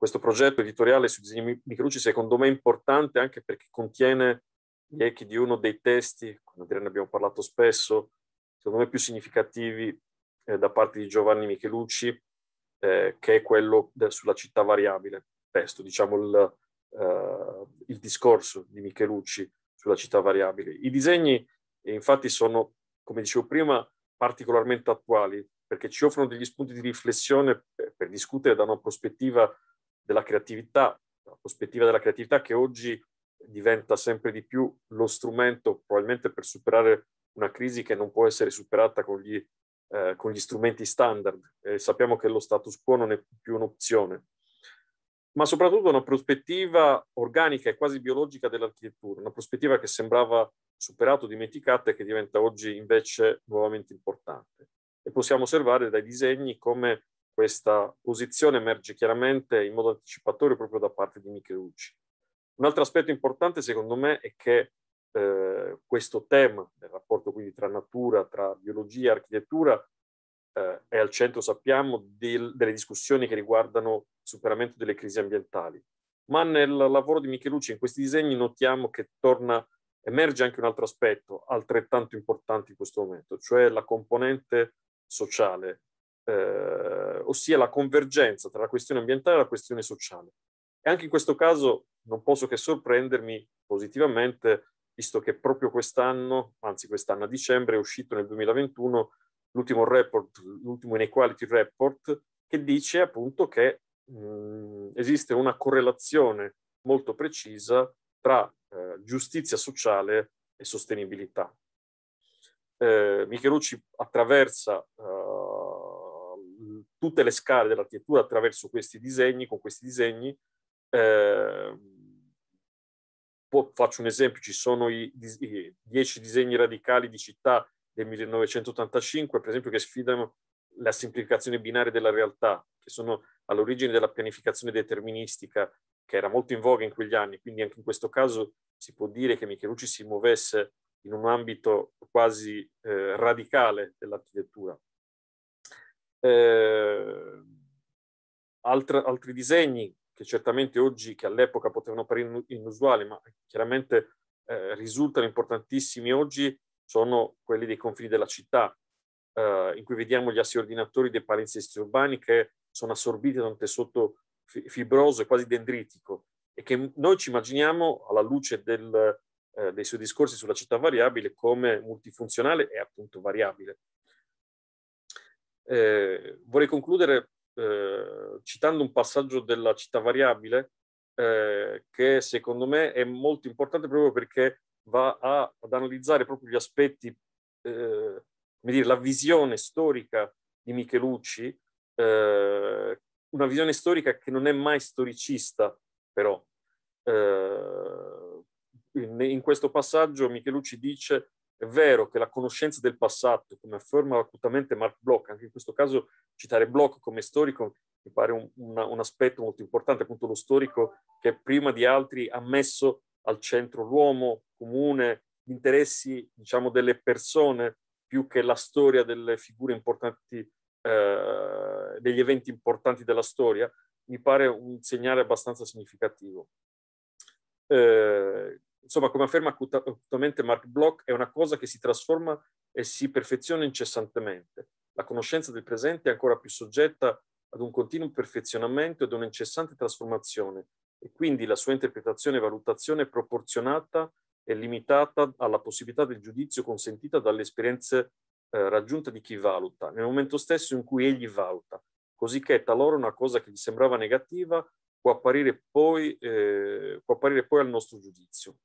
questo progetto editoriale sui disegni Michelucci secondo me è importante anche perché contiene gli echi di uno dei testi, come dire ne abbiamo parlato spesso, secondo me più significativi eh, da parte di Giovanni Michelucci, eh, che è quello del, sulla città variabile, testo, diciamo il, eh, il, discorso di Michelucci sulla città variabile. I disegni eh, infatti sono, come dicevo prima, particolarmente attuali perché ci offrono degli spunti di riflessione per, eh, per discutere da una prospettiva della creatività, la prospettiva della creatività che oggi diventa sempre di più lo strumento probabilmente per superare una crisi che non può essere superata con gli, eh, con gli strumenti standard. Eh, sappiamo che lo status quo non è più un'opzione, ma soprattutto una prospettiva organica e quasi biologica dell'architettura, una prospettiva che sembrava superata o dimenticata e che diventa oggi invece nuovamente importante. E possiamo osservare dai disegni come questa posizione emerge chiaramente in modo anticipatorio proprio da parte di Michelucci. Un altro aspetto importante secondo me è che eh, questo tema del rapporto quindi tra natura, tra biologia e architettura eh, è al centro, sappiamo, di, delle discussioni che riguardano il superamento delle crisi ambientali. Ma nel lavoro di Michelucci in questi disegni notiamo che torna, emerge anche un altro aspetto altrettanto importante in questo momento, cioè la componente sociale eh, ossia la convergenza tra la questione ambientale e la questione sociale. E anche in questo caso non posso che sorprendermi positivamente, visto che proprio quest'anno, anzi quest'anno a dicembre, è uscito nel 2021 l'ultimo report, l'ultimo inequality report, che dice appunto che mh, mm, esiste una correlazione molto precisa tra eh, giustizia sociale e sostenibilità. Eh, Michelucci attraversa eh, tutte le scale dell'architettura attraverso questi disegni, con questi disegni. Eh, faccio un esempio, ci sono i, i dieci disegni radicali di città del 1985, per esempio, che sfidano la semplificazione binaria della realtà, che sono all'origine della pianificazione deterministica, che era molto in voga in quegli anni. Quindi anche in questo caso si può dire che Michelucci si muovesse in un ambito quasi eh, radicale dell'architettura. Eh, altra, altri disegni che certamente oggi, che all'epoca potevano apparire inusuali, ma chiaramente eh, risultano importantissimi oggi, sono quelli dei confini della città, eh, in cui vediamo gli assi ordinatori dei palinsesti urbani che sono assorbiti da un tessuto fibroso e quasi dendritico e che noi ci immaginiamo alla luce del, eh, dei suoi discorsi sulla città variabile come multifunzionale e appunto variabile. Eh, vorrei concludere eh, citando un passaggio della città variabile eh, che secondo me è molto importante proprio perché va a, ad analizzare proprio gli aspetti, eh, come dire, la visione storica di Michelucci, eh, una visione storica che non è mai storicista però. Eh, in questo passaggio Michelucci dice è vero che la conoscenza del passato, come afferma acutamente Mark Bloch, anche in questo caso citare Bloch come storico mi pare un, una, un aspetto molto importante, appunto lo storico che prima di altri ha messo al centro l'uomo comune, gli interessi diciamo, delle persone, più che la storia delle figure importanti, eh, degli eventi importanti della storia, mi pare un segnale abbastanza significativo. Eh, Insomma, come afferma acutamente Mark Bloch, è una cosa che si trasforma e si perfeziona incessantemente. La conoscenza del presente è ancora più soggetta ad un continuo perfezionamento e ad un'incessante trasformazione, e quindi la sua interpretazione e valutazione è proporzionata e limitata alla possibilità del giudizio consentita dalle esperienze eh, raggiunte di chi valuta, nel momento stesso in cui egli valuta, cosicché talora una cosa che gli sembrava negativa può apparire poi, eh, può apparire poi al nostro giudizio.